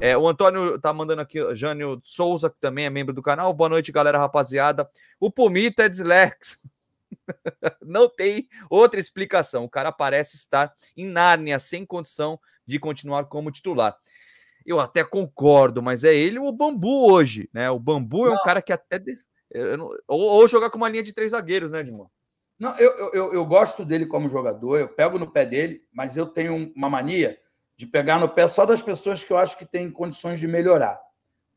É, o Antônio tá mandando aqui, Jânio Souza, que também é membro do canal. Boa noite, galera, rapaziada. O Pumita é dislex. Não tem outra explicação. O cara parece estar em Nárnia, sem condição de continuar como titular. Eu até concordo, mas é ele o Bambu hoje, né? O Bambu é um cara que até. De... Não... Ou, ou, jogar com uma linha de três zagueiros, né, Edmond? Não, eu, eu, eu gosto dele como jogador, eu pego no pé dele, mas eu tenho uma mania de pegar no pé só das pessoas que eu acho que têm condições de melhorar,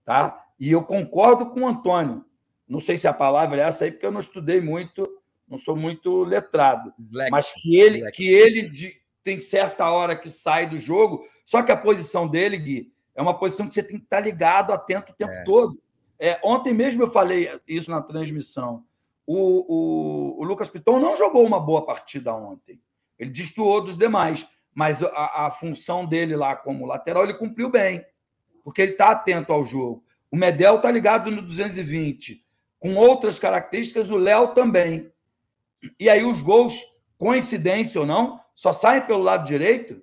tá? E eu concordo com o Antônio. Não sei se a palavra é essa aí, porque eu não estudei muito, não sou muito letrado, Black. mas que ele que ele de, tem certa hora que sai do jogo, só que a posição dele, Gui, é uma posição que você tem que estar tá ligado, atento o tempo é. todo. É, ontem mesmo eu falei isso na transmissão. O, o, o Lucas Piton não jogou uma boa partida ontem. Ele destoou dos demais. Mas a, a função dele lá como lateral, ele cumpriu bem, porque ele está atento ao jogo. O Medel está ligado no 220. Com outras características, o Léo também. E aí os gols, coincidência ou não, só saem pelo lado direito?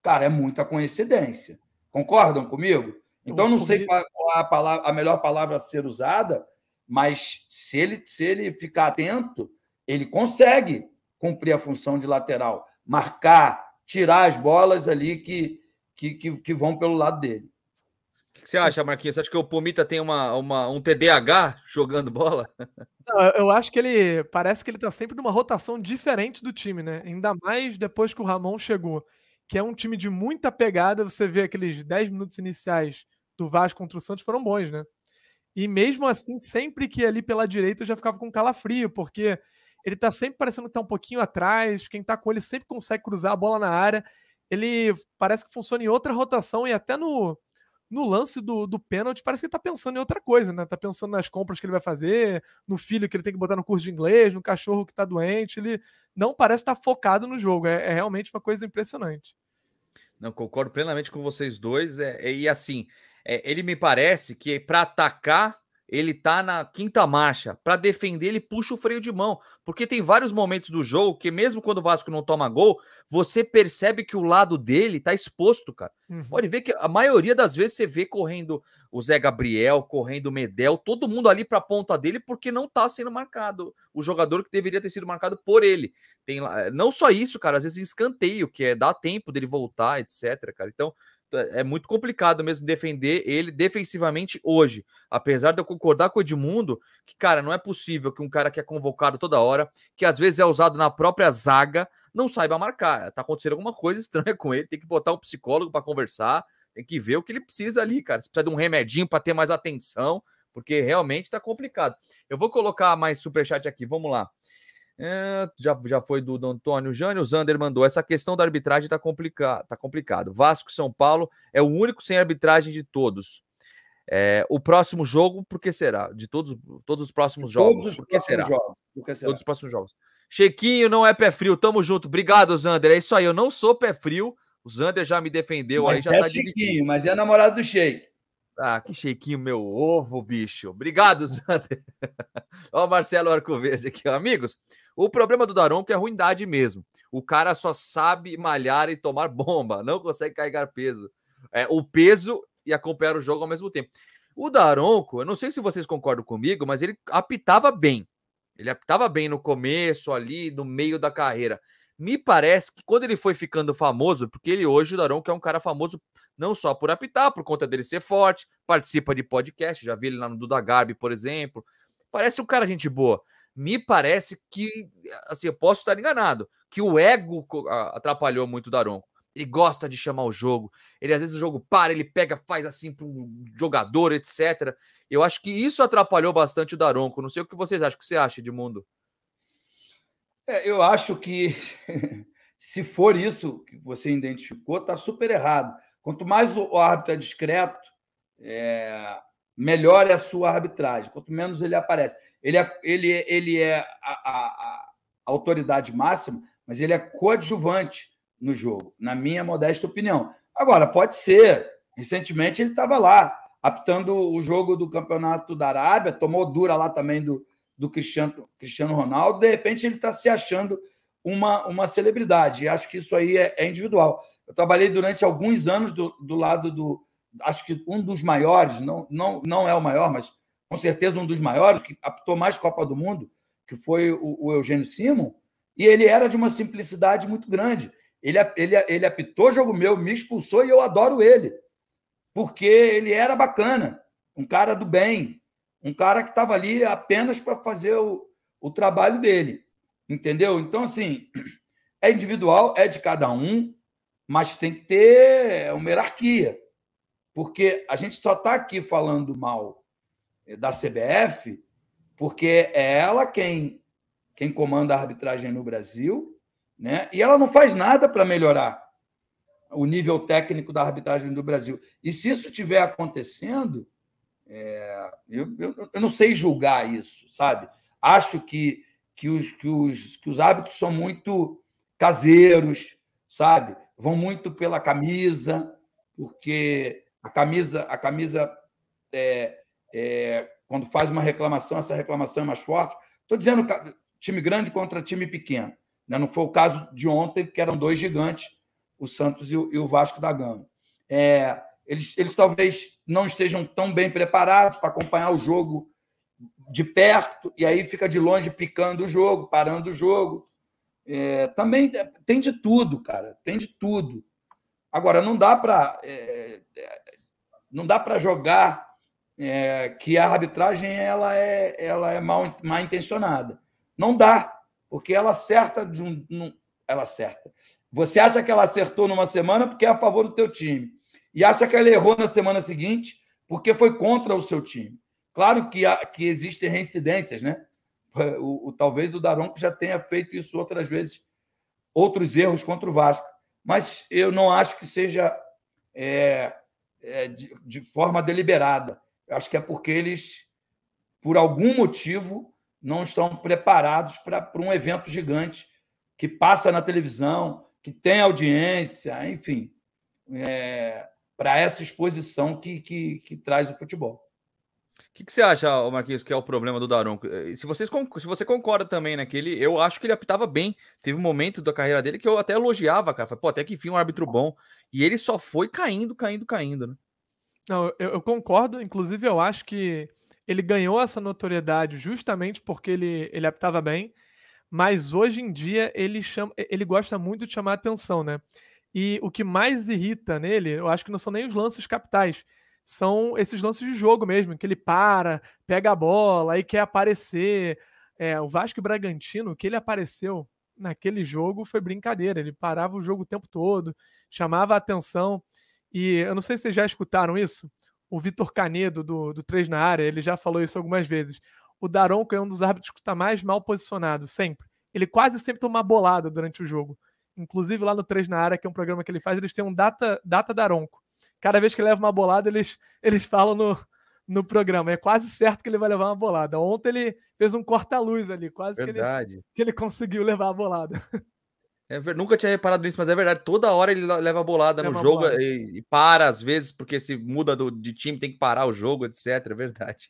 Cara, é muita coincidência. Concordam comigo? Então não sei qual é a, palavra, a melhor palavra a ser usada, mas se ele, se ele ficar atento, ele consegue cumprir a função de lateral, marcar, tirar as bolas ali que, que, que, que vão pelo lado dele. O que você acha, Marquinhos? Você acha que o Pomita tem uma, uma, um TDAH jogando bola? Não, eu acho que ele parece que ele está sempre numa rotação diferente do time, né? Ainda mais depois que o Ramon chegou, que é um time de muita pegada. Você vê aqueles 10 minutos iniciais do Vasco contra o Santos foram bons, né? E mesmo assim, sempre que ali pela direita eu já ficava com calafrio, porque ele tá sempre parecendo que tá um pouquinho atrás, quem tá com ele sempre consegue cruzar a bola na área. Ele parece que funciona em outra rotação e até no, no lance do, do pênalti, parece que ele tá pensando em outra coisa, né? Tá pensando nas compras que ele vai fazer, no filho que ele tem que botar no curso de inglês, no cachorro que tá doente. Ele não parece estar tá focado no jogo. É, é, realmente uma coisa impressionante. Não, concordo plenamente com vocês dois. É, é e assim, é, ele me parece que para atacar ele tá na quinta marcha. Para defender, ele puxa o freio de mão. Porque tem vários momentos do jogo que, mesmo quando o Vasco não toma gol, você percebe que o lado dele tá exposto, cara. Uhum. Pode ver que a maioria das vezes você vê correndo o Zé Gabriel, correndo o Medel, todo mundo ali para a ponta dele, porque não tá sendo marcado o jogador que deveria ter sido marcado por ele. Tem eh, Não só isso, cara, às vezes escanteio, que é dar tempo dele voltar, etc, cara. Então, é muito complicado mesmo defender ele defensivamente hoje. Apesar de eu concordar com o Edmundo, que, cara, não é possível que um cara que é convocado toda hora, que às vezes é usado na própria zaga, não saiba marcar. Tá acontecendo alguma coisa estranha com ele, tem que botar um psicólogo para conversar, tem que ver o que ele precisa ali, cara. Se precisa de um remedinho para ter mais atenção, porque realmente tá complicado. Eu vou colocar mais superchat aqui, vamos lá. É, já, já foi do, do Antônio Jânio. O Zander mandou. Essa questão da arbitragem está complica, tá complicado. Vasco São Paulo é o único sem arbitragem de todos. É, o próximo jogo, por que será? De todos, todos os próximos jogos. Todos os por que será? porque será? Todos os próximos jogos. Chequinho não é pé frio, tamo junto. Obrigado, Zander. É isso aí, eu não sou pé frio. O Zander já me defendeu mas aí, já é tá Chiquinho, dividindo. Mas é namorado do Sheik. Ah, que cheiquinho meu ovo, bicho. Obrigado, Sander. ó, o Marcelo Verde aqui, amigos. O problema do Daronco é a ruindade mesmo. O cara só sabe malhar e tomar bomba, não consegue carregar peso. É, o peso e acompanhar o jogo ao mesmo tempo. O Daronco, eu não sei se vocês concordam comigo, mas ele apitava bem. Ele apitava bem no começo, ali, no meio da carreira me parece que quando ele foi ficando famoso, porque ele hoje, o Daronco, é um cara famoso não só por apitar, por conta dele ser forte, participa de podcast, já vi ele lá no Duda Garbi, por exemplo. Parece um cara gente boa. Me parece que, assim, eu posso estar enganado, que o ego atrapalhou muito o Daronco. Ele gosta de chamar o jogo. Ele, às vezes, o jogo para, ele pega, faz assim para um jogador, etc. Eu acho que isso atrapalhou bastante o Daronco. Não sei o que vocês acham. O que você acha, Edmundo? É, eu acho que se for isso que você identificou, está super errado. Quanto mais o árbitro é discreto, é, melhor é a sua arbitragem, quanto menos ele aparece. Ele é, ele, ele é a, a, a autoridade máxima, mas ele é coadjuvante no jogo, na minha modesta opinião. Agora, pode ser. Recentemente ele estava lá, apitando o jogo do campeonato da Arábia, tomou dura lá também do, do Cristiano, Cristiano Ronaldo, de repente ele está se achando uma, uma celebridade. E acho que isso aí é, é individual. Eu trabalhei durante alguns anos do, do lado do. Acho que um dos maiores, não, não, não é o maior, mas com certeza um dos maiores, que apitou mais Copa do Mundo, que foi o, o, Eugênio Simon, e ele era de uma simplicidade muito grande. Ele, ele, ele apitou jogo meu, me expulsou e eu adoro ele, porque ele era bacana, um cara do bem, um cara que estava ali apenas para fazer o, o trabalho dele. Entendeu? Então, assim, é individual, é de cada um, mas tem que ter uma hierarquia. Porque a gente só está aqui falando mal eh, da CBF porque é ela quem, quem comanda a arbitragem no Brasil, né? E ela não faz nada para melhorar o nível técnico da arbitragem do Brasil. E se isso estiver acontecendo, é, eu, eu, eu, não sei julgar isso, sabe? Acho que, que, os, que, os, que os hábitos são muito caseiros, sabe? Vão muito pela camisa, porque a camisa, a camisa é, é, quando faz uma reclamação, essa reclamação é mais forte. Estou dizendo time grande contra time pequeno. Né? Não foi o caso de ontem, que eram dois gigantes, o Santos e o, e o Vasco da Gama. É, eles, eles talvez não estejam tão bem preparados para acompanhar o jogo de perto, e aí fica de longe picando o jogo, parando o jogo. É, também tem de tudo, cara, tem de tudo. Agora, não dá para é, é, não dá para jogar é, que a arbitragem ela é, ela é mal, mal intencionada. Não dá, porque ela acerta de um, ela acerta. Você acha que ela acertou numa semana porque é a favor do teu time e acha que ela errou na semana seguinte porque foi contra o seu time. Claro que, há, que existem reincidências, né? O, o, talvez o Daronco já tenha feito isso outras vezes, outros erros contra o Vasco. Mas eu não acho que seja é, é, de, de, forma deliberada. Eu acho que é porque eles, por algum motivo, não estão preparados para um evento gigante que passa na televisão, que tem audiência, enfim. É, para essa exposição que, que, que traz o futebol. O que, que, você acha, Marquinhos, que é o problema do Daronco? Eh, se, vocês, se você concorda também, né? Que ele, eu acho que ele apitava bem. Teve um momento da carreira dele que eu até elogiava, cara. Falei, pô, até que enfim um árbitro bom. E ele só foi caindo, caindo, caindo, né? Não, eu, eu concordo. Inclusive, eu acho que ele ganhou essa notoriedade justamente porque ele, ele apitava bem. Mas hoje em dia ele chama, ele gosta muito de chamar atenção, né? E o que mais irrita nele, eu acho que não são nem os lances capitais, são esses lances de jogo mesmo, que ele para, pega a bola e quer aparecer. É, o Vasco e Bragantino, que ele apareceu naquele jogo foi brincadeira. Ele parava o jogo o tempo todo, chamava a atenção. E eu não sei se vocês já escutaram isso. O Vitor Canedo, do, do 3 na área, ele já falou isso algumas vezes. O Daronco é um dos árbitros que está mais mal posicionado, sempre. Ele quase sempre toma bolada durante o jogo. Inclusive lá no 3 na área, que é um programa que ele faz, eles têm um data, data daronco. Cada vez que leva uma bolada, eles, eles falam no, no programa. É quase certo que ele vai levar uma bolada. Ontem ele fez um corta-luz ali, quase verdade. que ele, que ele conseguiu levar a bolada. É, nunca tinha reparado nisso, mas é verdade. Toda hora ele leva a bolada leva no jogo bolada. E, e, para às vezes, porque se muda do, de time, tem que parar o jogo, etc. É verdade.